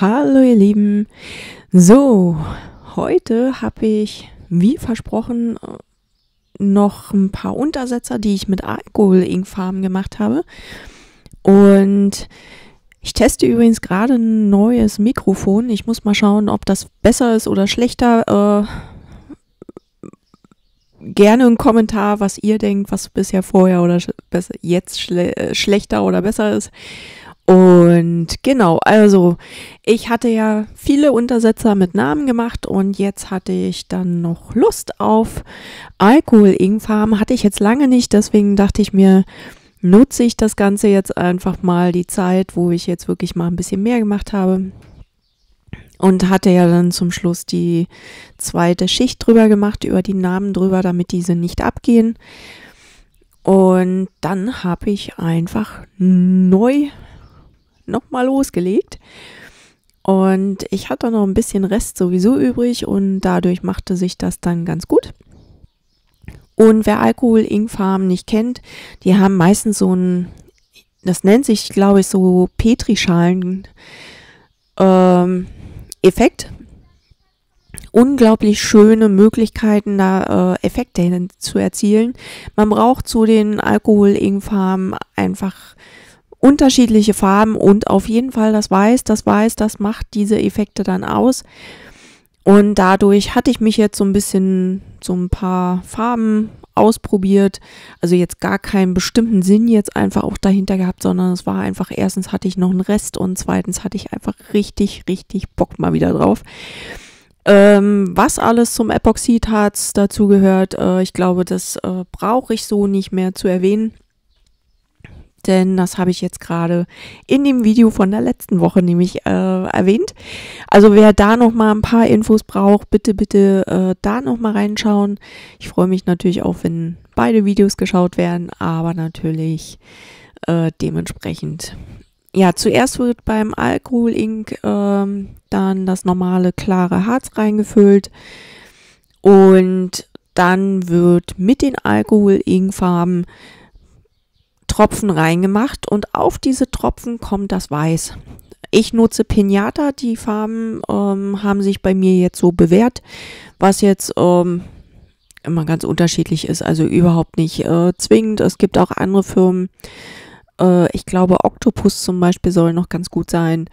Hallo ihr Lieben. So, heute habe ich, wie versprochen, noch ein paar Untersetzer, die ich mit Alkohol-Ink-Farben gemacht habe. Und ich teste übrigens gerade ein neues Mikrofon. Ich muss mal schauen, ob das besser ist oder schlechter. Äh, gerne einen Kommentar, was ihr denkt, was bisher vorher oder sch jetzt schle äh, schlechter oder besser ist. Und genau, also ich hatte ja viele Untersetzer mit Namen gemacht und jetzt hatte ich dann noch Lust auf Alkohol Ingfarm. Hatte ich jetzt lange nicht, deswegen dachte ich mir, nutze ich das Ganze jetzt einfach mal die Zeit, wo ich jetzt wirklich mal ein bisschen mehr gemacht habe. Und hatte ja dann zum Schluss die zweite Schicht drüber gemacht, über die Namen drüber, damit diese nicht abgehen. Und dann habe ich einfach neu nochmal losgelegt. Und ich hatte noch ein bisschen Rest sowieso übrig und dadurch machte sich das dann ganz gut. Und wer Alkohol Ingfarm nicht kennt, die haben meistens so ein, das nennt sich, glaube ich, so Petrischalen ähm, Effekt. Unglaublich schöne Möglichkeiten, da äh, Effekte zu erzielen. Man braucht zu den Alkohol Ingfarmen einfach unterschiedliche Farben und auf jeden Fall das Weiß. Das Weiß, das macht diese Effekte dann aus. Und dadurch hatte ich mich jetzt so ein bisschen so ein paar Farben ausprobiert. Also jetzt gar keinen bestimmten Sinn jetzt einfach auch dahinter gehabt, sondern es war einfach, erstens hatte ich noch einen Rest und zweitens hatte ich einfach richtig, richtig Bock mal wieder drauf. Ähm, was alles zum Epoxidharz dazu gehört, äh, ich glaube, das äh, brauche ich so nicht mehr zu erwähnen denn das habe ich jetzt gerade in dem Video von der letzten Woche nämlich äh, erwähnt. Also wer da noch mal ein paar Infos braucht, bitte bitte äh, da noch mal reinschauen. Ich freue mich natürlich auch, wenn beide Videos geschaut werden, aber natürlich äh, dementsprechend. Ja, zuerst wird beim Alkohol Ink ähm, dann das normale klare Harz reingefüllt und dann wird mit den Alkohol Ink Farben Tropfen reingemacht und auf diese Tropfen kommt das Weiß. Ich nutze Pinata, die Farben ähm, haben sich bei mir jetzt so bewährt, was jetzt ähm, immer ganz unterschiedlich ist, also überhaupt nicht äh, zwingend. Es gibt auch andere Firmen, äh, ich glaube, Octopus zum Beispiel soll noch ganz gut sein.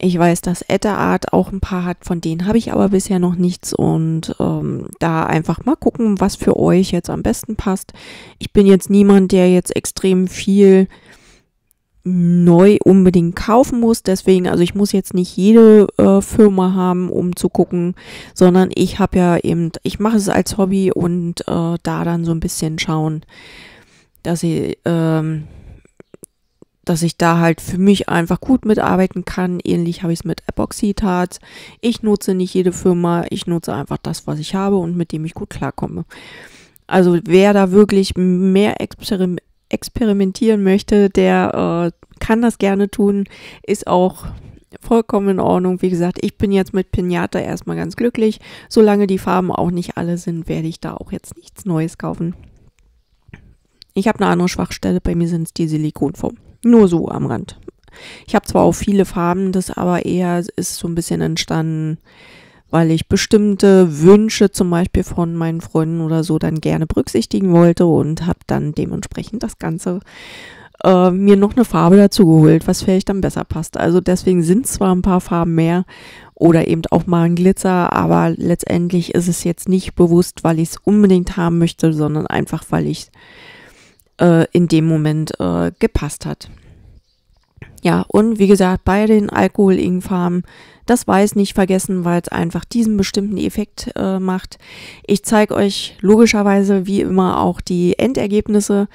Ich weiß, dass Etterart auch ein paar hat, von denen habe ich aber bisher noch nichts und ähm, da einfach mal gucken, was für euch jetzt am besten passt. Ich bin jetzt niemand, der jetzt extrem viel neu unbedingt kaufen muss. Deswegen, also ich muss jetzt nicht jede äh, Firma haben, um zu gucken, sondern ich habe ja eben, ich mache es als Hobby und äh, da dann so ein bisschen schauen, dass sie... ähm, dass ich da halt für mich einfach gut mitarbeiten kann. Ähnlich habe ich es mit Epoxidharz. Ich nutze nicht jede Firma, ich nutze einfach das, was ich habe und mit dem ich gut klarkomme. Also wer da wirklich mehr Experim experimentieren möchte, der äh, kann das gerne tun, ist auch vollkommen in Ordnung. Wie gesagt, ich bin jetzt mit Pinata erstmal ganz glücklich. Solange die Farben auch nicht alle sind, werde ich da auch jetzt nichts Neues kaufen. Ich habe eine andere Schwachstelle, bei mir sind es die Silikonformen. Nur so am Rand. Ich habe zwar auch viele Farben, das aber eher ist so ein bisschen entstanden, weil ich bestimmte Wünsche zum Beispiel von meinen Freunden oder so dann gerne berücksichtigen wollte und habe dann dementsprechend das Ganze äh, mir noch eine Farbe dazu geholt, was vielleicht dann besser passt. Also deswegen sind zwar ein paar Farben mehr oder eben auch mal ein Glitzer, aber letztendlich ist es jetzt nicht bewusst, weil ich es unbedingt haben möchte, sondern einfach, weil ich äh, in dem Moment äh, gepasst hat. Ja, und wie gesagt, bei den Alkohol-Ing-Farben das Weiß nicht vergessen, weil es einfach diesen bestimmten Effekt äh, macht. Ich zeige euch logischerweise wie immer auch die Endergebnisse.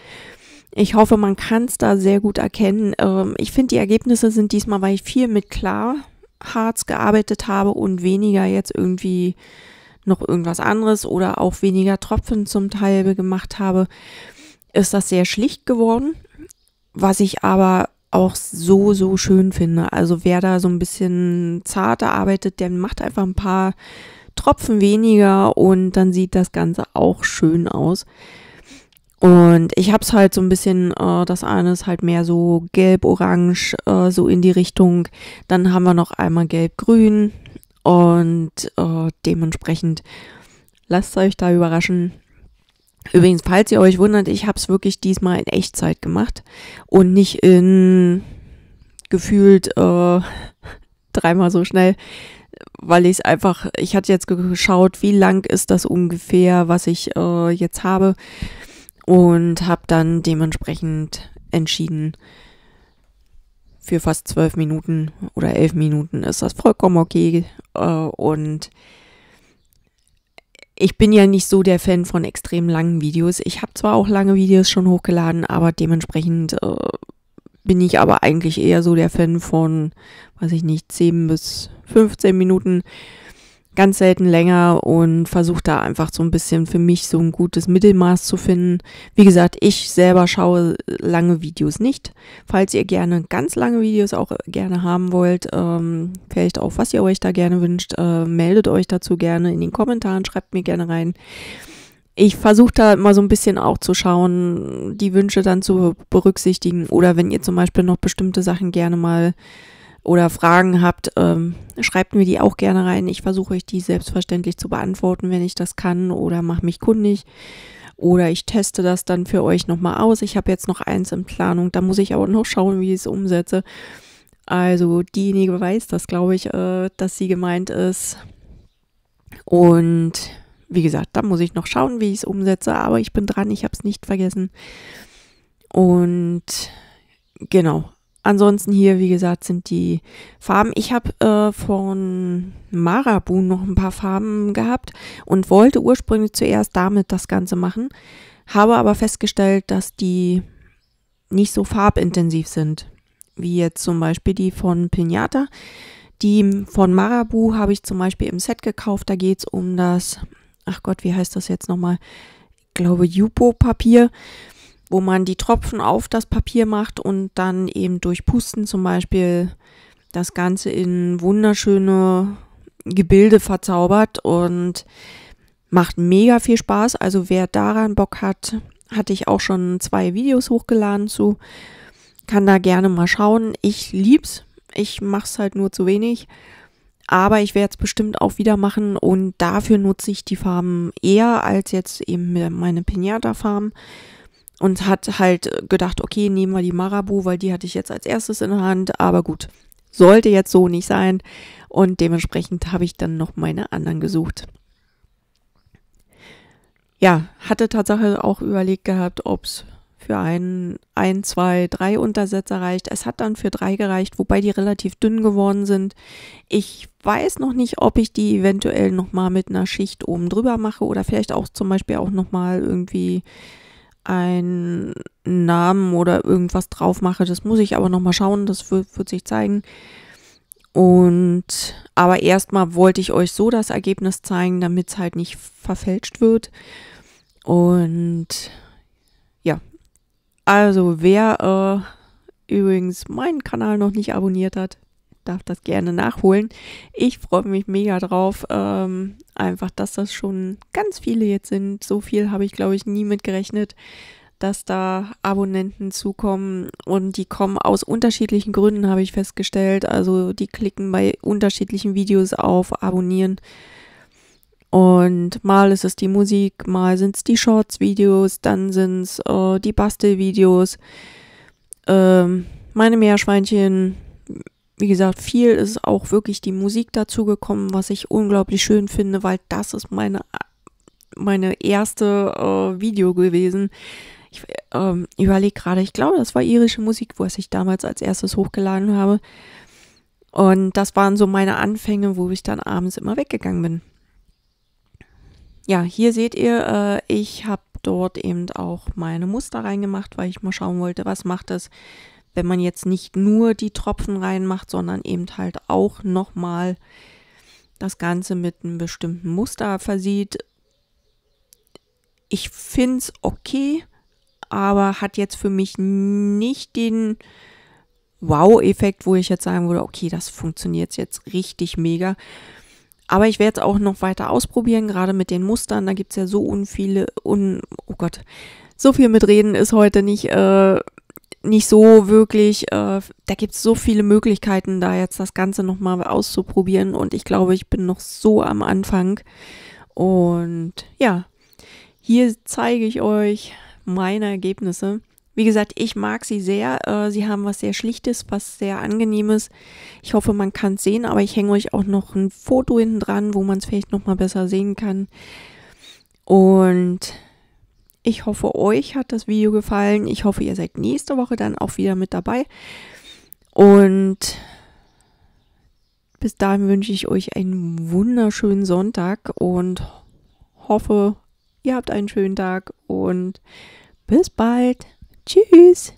Ich hoffe, man kann es da sehr gut erkennen. Ähm, ich finde, die Ergebnisse sind diesmal, weil ich viel mit Klarharz gearbeitet habe und weniger jetzt irgendwie noch irgendwas anderes oder auch weniger Tropfen zum Teil gemacht habe ist das sehr schlicht geworden, was ich aber auch so, so schön finde. Also wer da so ein bisschen zarter arbeitet, der macht einfach ein paar Tropfen weniger und dann sieht das Ganze auch schön aus. Und ich habe es halt so ein bisschen, äh, das eine ist halt mehr so gelb-orange, äh, so in die Richtung. Dann haben wir noch einmal gelb-grün und äh, dementsprechend lasst euch da überraschen. Übrigens, falls ihr euch wundert, ich habe es wirklich diesmal in Echtzeit gemacht und nicht in gefühlt äh, dreimal so schnell, weil ich es einfach, ich hatte jetzt geschaut, wie lang ist das ungefähr, was ich äh, jetzt habe und habe dann dementsprechend entschieden, für fast zwölf Minuten oder elf Minuten ist das vollkommen okay äh, und ich bin ja nicht so der Fan von extrem langen Videos. Ich habe zwar auch lange Videos schon hochgeladen, aber dementsprechend äh, bin ich aber eigentlich eher so der Fan von, weiß ich nicht, 10 bis 15 Minuten ganz selten länger und versuche da einfach so ein bisschen für mich so ein gutes Mittelmaß zu finden. Wie gesagt, ich selber schaue lange Videos nicht. Falls ihr gerne ganz lange Videos auch gerne haben wollt, ähm, vielleicht auch was ihr euch da gerne wünscht, äh, meldet euch dazu gerne in den Kommentaren, schreibt mir gerne rein. Ich versuche da immer so ein bisschen auch zu schauen, die Wünsche dann zu berücksichtigen oder wenn ihr zum Beispiel noch bestimmte Sachen gerne mal oder Fragen habt, ähm, schreibt mir die auch gerne rein. Ich versuche euch die selbstverständlich zu beantworten, wenn ich das kann oder mache mich kundig. Oder ich teste das dann für euch nochmal aus. Ich habe jetzt noch eins in Planung, da muss ich aber noch schauen, wie ich es umsetze. Also diejenige weiß das, glaube ich, äh, dass sie gemeint ist. Und wie gesagt, da muss ich noch schauen, wie ich es umsetze, aber ich bin dran, ich habe es nicht vergessen. Und genau, Ansonsten hier, wie gesagt, sind die Farben. Ich habe äh, von Marabu noch ein paar Farben gehabt und wollte ursprünglich zuerst damit das Ganze machen, habe aber festgestellt, dass die nicht so farbintensiv sind, wie jetzt zum Beispiel die von Pinata. Die von Marabu habe ich zum Beispiel im Set gekauft. Da geht es um das, ach Gott, wie heißt das jetzt nochmal? Ich glaube, Jupo-Papier wo man die Tropfen auf das Papier macht und dann eben durch Pusten zum Beispiel das Ganze in wunderschöne Gebilde verzaubert und macht mega viel Spaß. Also wer daran Bock hat, hatte ich auch schon zwei Videos hochgeladen zu. Kann da gerne mal schauen. Ich lieb's. Ich mach's halt nur zu wenig. Aber ich werde es bestimmt auch wieder machen und dafür nutze ich die Farben eher als jetzt eben meine Pinata-Farben und hat halt gedacht, okay, nehmen wir die Marabu, weil die hatte ich jetzt als erstes in der Hand, aber gut, sollte jetzt so nicht sein und dementsprechend habe ich dann noch meine anderen gesucht. Ja, hatte tatsächlich auch überlegt gehabt, ob es für einen, ein, zwei, drei Untersetzer reicht. Es hat dann für drei gereicht, wobei die relativ dünn geworden sind. Ich weiß noch nicht, ob ich die eventuell nochmal mit einer Schicht oben drüber mache oder vielleicht auch zum Beispiel auch nochmal irgendwie einen Namen oder irgendwas drauf mache. Das muss ich aber nochmal schauen, das wird, wird sich zeigen. Und aber erstmal wollte ich euch so das Ergebnis zeigen, damit es halt nicht verfälscht wird. Und ja, also wer äh, übrigens meinen Kanal noch nicht abonniert hat, darf das gerne nachholen. Ich freue mich mega drauf. Ähm, einfach, dass das schon ganz viele jetzt sind. So viel habe ich, glaube ich, nie mit gerechnet, dass da Abonnenten zukommen. Und die kommen aus unterschiedlichen Gründen, habe ich festgestellt. Also die klicken bei unterschiedlichen Videos auf, abonnieren. Und mal ist es die Musik, mal sind es die Shorts-Videos, dann sind es äh, die Bastelvideos. Ähm, meine Meerschweinchen, wie gesagt, viel ist auch wirklich die Musik dazugekommen, was ich unglaublich schön finde, weil das ist meine, meine erste äh, Video gewesen. Ich ähm, überlege gerade, ich glaube, das war irische Musik, was ich damals als erstes hochgeladen habe. Und das waren so meine Anfänge, wo ich dann abends immer weggegangen bin. Ja, hier seht ihr, äh, ich habe dort eben auch meine Muster reingemacht, weil ich mal schauen wollte, was macht das wenn man jetzt nicht nur die Tropfen reinmacht, sondern eben halt auch nochmal das Ganze mit einem bestimmten Muster versieht. Ich finde es okay, aber hat jetzt für mich nicht den Wow-Effekt, wo ich jetzt sagen würde, okay, das funktioniert jetzt richtig mega. Aber ich werde es auch noch weiter ausprobieren, gerade mit den Mustern. Da gibt es ja so unviele, un, oh Gott, so viel mitreden ist heute nicht. Äh, nicht so wirklich, äh, da gibt es so viele Möglichkeiten, da jetzt das Ganze nochmal auszuprobieren. Und ich glaube, ich bin noch so am Anfang. Und ja, hier zeige ich euch meine Ergebnisse. Wie gesagt, ich mag sie sehr. Äh, sie haben was sehr Schlichtes, was sehr Angenehmes. Ich hoffe, man kann es sehen, aber ich hänge euch auch noch ein Foto hinten dran, wo man es vielleicht nochmal besser sehen kann. Und ich hoffe, euch hat das Video gefallen. Ich hoffe, ihr seid nächste Woche dann auch wieder mit dabei. Und bis dahin wünsche ich euch einen wunderschönen Sonntag und hoffe, ihr habt einen schönen Tag und bis bald. Tschüss.